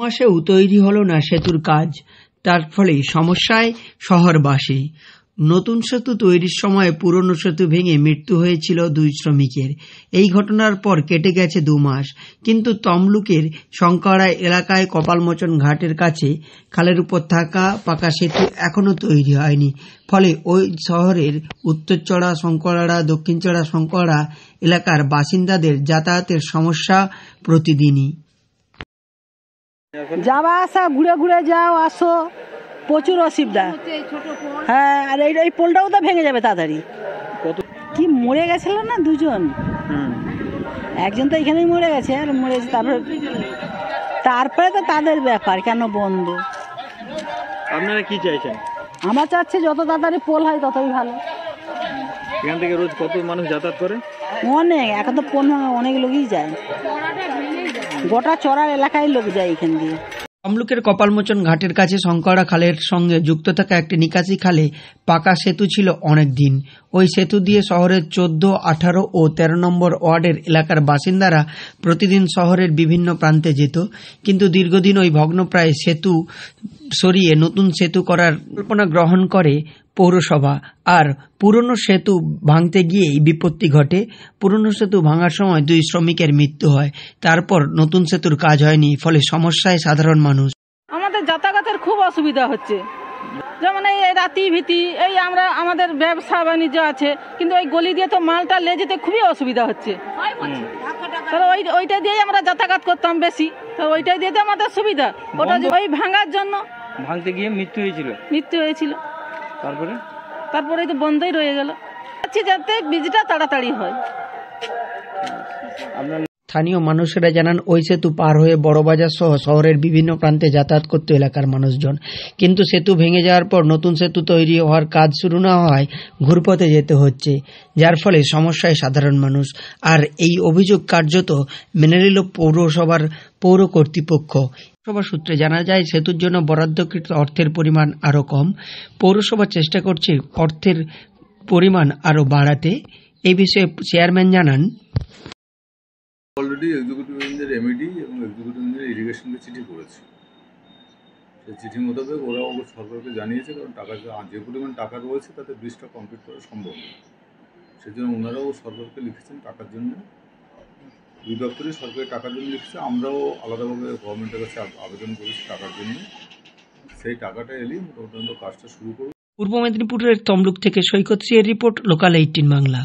মাসে তৈরি হলো না সেতুর কাজ তার ফলে সমস্যায় শহরবাসী নতুন সেতু তৈরির সময় পুরনো সেতু ভেঙে মৃত্যু হয়েছিল দুই শ্রমিকের এই ঘটনার পর কেটে গেছে দু মাস কিন্তু তমলুকের শঙ্করা এলাকায় কপালমোচন ঘাটের কাছে খালের উপর থাকা পাকা সেতু এখনও তৈরি হয়নি ফলে ওই শহরের উত্তরচড়া শঙ্করাড়া দক্ষিণচড়া শঙ্করা এলাকার বাসিন্দাদের যাতায়াতের সমস্যা প্রতিদিনই যাওয়া আসা ঘুরে ঘুরে যাও আসো প্রচুর অসুবিধা হ্যাঁ আর এই এই পোলটাও তো ভেঙে যাবে তাড়াতাড়ি কি মরে গেছিল না দুজন একজন তো এখানেই মরে গেছে আর মরে গেছে তারপরে তারপরে তো তাদের ব্যাপার কেন বন্ধ আপনারা কি চাইছেন আমার চাচ্ছে যত তাড়াতাড়ি পোল হয় ততই ভালো এখান থেকে রোজ কত মানুষ যাতায়াত করে অনেক এখন তো পনেরো অনেক লোকই যায় গোটা চড়ার এলাকায় লোক যায় এখান দিয়ে তমলুকের কপালমোচন ঘাটের কাছে শঙ্করা খালের সঙ্গে যুক্ত থাকা একটি নিকাশি খালে পাকা সেতু ছিল অনেক দিন ওই সেতু দিয়ে শহরের চোদ্দ আঠারো ও ১৩ নম্বর ওয়ার্ডের এলাকার বাসিন্দারা প্রতিদিন শহরের বিভিন্ন প্রান্তে যেত কিন্তু দীর্ঘদিন ওই ভগ্নপ্রায় সেতু সরিয়ে নতুন সেতু করার কল্পনা গ্রহণ করে পৌরসভা আর পুরনো সেতু ভাঙতে গিয়েই বিপত্তি ঘটে পুরনো সেতু ভাঙার সময় দুই শ্রমিকের মৃত্যু হয় তারপর নতুন সেতুর কাজ হয়নি ফলে সমস্যায় সাধারণ মানুষ আমাদের যাতায়াতের খুব অসুবিধা হচ্ছে যেমন এই রাতি ভীতি এই আমরা আমাদের ব্যবসা বাণিজ্য আছে কিন্তু ওই গলি দিয়ে তো মালটা লে যেতে খুবই অসুবিধা হচ্ছে তাহলে ওই ওইটা দিয়েই আমরা যাতায়াত করতাম বেশি তো ওইটাই দিয়ে তো আমাদের সুবিধা ওটা ওই ভাঙার জন্য ভাঙতে গিয়ে মৃত্যু হয়েছিল মৃত্যু হয়েছিল তারপরে তারপরে তো বন্ধই রয়ে গেল আচ্ছা যাতে তাড়াতাড়ি হয় আপনার স্থানীয় মানুষেরা জানান ওই সেতু পার হয়ে বড়বাজার সহ শহরের বিভিন্ন প্রান্তে যাতায়াত করত এলাকার মানুষজন কিন্তু সেতু ভেঙে যাওয়ার পর নতুন সেতু তৈরি হওয়ার কাজ শুরু না হওয়ায় ঘুরপথে যেতে হচ্ছে যার ফলে সমস্যায় সাধারণ মানুষ আর এই অভিযোগ কার্যত মেনে নিল পৌরসভার পৌর কর্তৃপক্ষ পৌরসভা সূত্রে জানা যায় সেতুর জন্য বরাদ্দকৃত অর্থের পরিমাণ আরও কম পৌরসভা চেষ্টা করছে অর্থের পরিমাণ আরও বাড়াতে এ বিষয়ে চেয়ারম্যান জানান অলরেডি এক্সিকিউটিভ ইঞ্জিনিয়ার এমইডি এবং এক্সিকিউটিভ ইঞ্জিনিয়ার ইরিগেশনকে চিঠি করেছে সেই চিঠি মোতাবেক ওরাও সরকারকে জানিয়েছে কারণ টাকা যে পরিমাণ টাকা রয়েছে তাতে ব্রিজটা কমপ্লিট করা সম্ভব নয় সেজন্য ওনারাও সরকারকে লিখেছেন টাকার জন্য দুই দপ্তরে সরকারি টাকার জন্য লিখছে আমরাও আলাদাভাবে গভর্নমেন্টের কাছে আবেদন করেছি টাকার জন্য সেই টাকাটা এলেই মোটামুটি কাজটা শুরু করব পূর্ব মেদিনীপুরের তমলুক থেকে সৈকত সিয়ের রিপোর্ট লোকাল এইটিন বাংলা